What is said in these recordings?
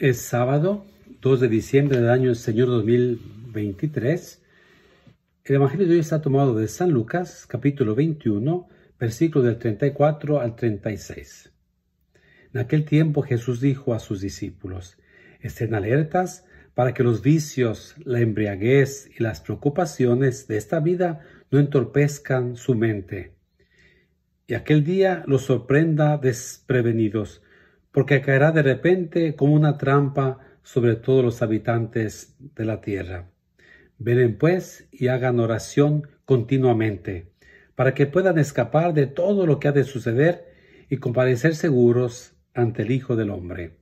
Es sábado, 2 de diciembre del año del Señor 2023. El Evangelio de hoy está tomado de San Lucas, capítulo 21, versículo del 34 al 36. En aquel tiempo Jesús dijo a sus discípulos, estén alertas para que los vicios, la embriaguez y las preocupaciones de esta vida no entorpezcan su mente. Y aquel día los sorprenda desprevenidos porque caerá de repente como una trampa sobre todos los habitantes de la tierra. Venen, pues y hagan oración continuamente, para que puedan escapar de todo lo que ha de suceder y comparecer seguros ante el Hijo del Hombre.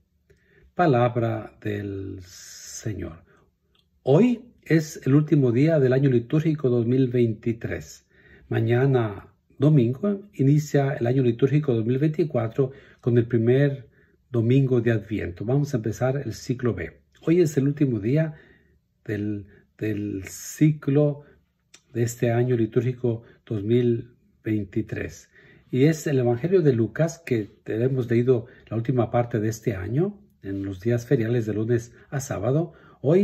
Palabra del Señor. Hoy es el último día del año litúrgico 2023. Mañana, domingo, inicia el año litúrgico 2024 con el primer domingo de Adviento. Vamos a empezar el ciclo B. Hoy es el último día del, ciclo de este año litúrgico 2023. Y es el Evangelio de Lucas que hemos leído la última parte de este año, en los días feriales de lunes a sábado. Hoy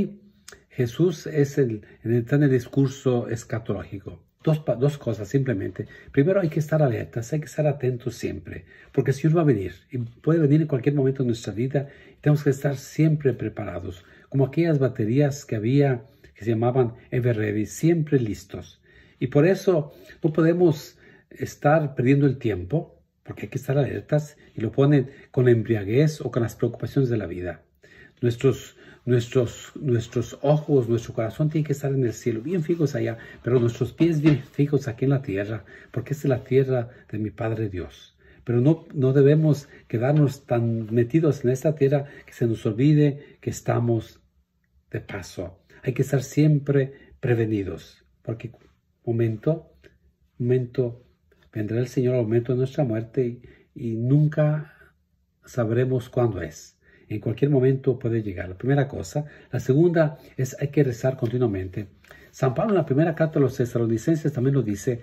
Jesús es el, está en el discurso escatológico. Dos, cosas simplemente. Primero hay que estar alertas, hay que estar atentos siempre, porque el Señor va a venir y puede venir en cualquier momento de nuestra vida. tenemos que estar siempre preparados, como aquellas baterías que había que se llamaban Everready, siempre listos. Y por eso no podemos estar perdiendo el tiempo, porque hay que estar alertas y lo ponen con embriaguez o con las preocupaciones de la vida. Nuestros nuestros, nuestros ojos, nuestro corazón tiene que estar en el cielo, bien fijos allá, pero nuestros pies bien fijos aquí en la tierra, porque es la tierra de mi Padre Dios. Pero no, no debemos quedarnos tan metidos en esta tierra que se nos olvide que estamos de paso. Hay que estar siempre prevenidos, porque momento, momento, vendrá el Señor al momento de nuestra muerte y, y nunca sabremos cuándo es en cualquier momento puede llegar. La primera cosa. La segunda es hay que rezar continuamente. San Pablo en la primera carta a los tesalonicenses también lo dice,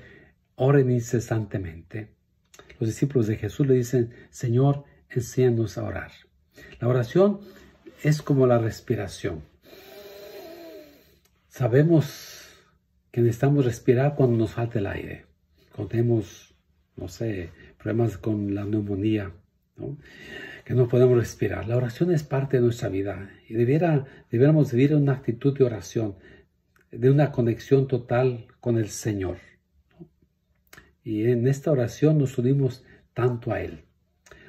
oren incesantemente. Los discípulos de Jesús le dicen, Señor, enséñanos a orar. La oración es como la respiración. Sabemos que necesitamos respirar cuando nos falta el aire, cuando tenemos, no sé, problemas con la neumonía. ¿no? que no podemos respirar. La oración es parte de nuestra vida y debiera, debiéramos vivir una actitud de oración, de una conexión total con el Señor. Y en esta oración nos unimos tanto a Él.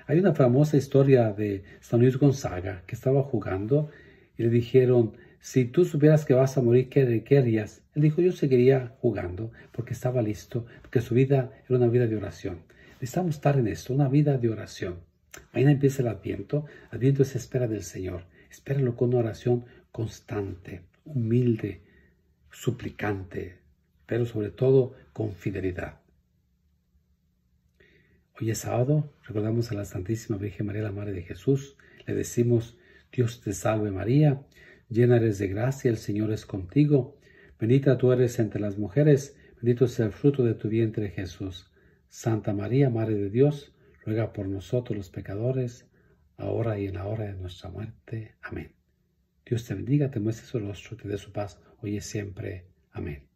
Hay una famosa historia de San Luis Gonzaga que estaba jugando y le dijeron, si tú supieras que vas a morir, ¿qué, qué harías? Él dijo, yo seguiría jugando porque estaba listo, porque su vida era una vida de oración. Necesitamos estar en esto, una vida de oración. Mañana empieza el Adviento. Adviento es espera del Señor. Espéralo con oración constante, humilde, suplicante, pero sobre todo con fidelidad. Hoy es sábado, recordamos a la Santísima Virgen María, la Madre de Jesús. Le decimos, Dios te salve María, llena eres de gracia, el Señor es contigo. Bendita tú eres entre las mujeres, bendito es el fruto de tu vientre Jesús. Santa María, Madre de Dios, ruega por nosotros los pecadores, ahora y en la hora de nuestra muerte. Amén. Dios te bendiga, te muestre su rostro, te dé su paz, hoy y siempre. Amén.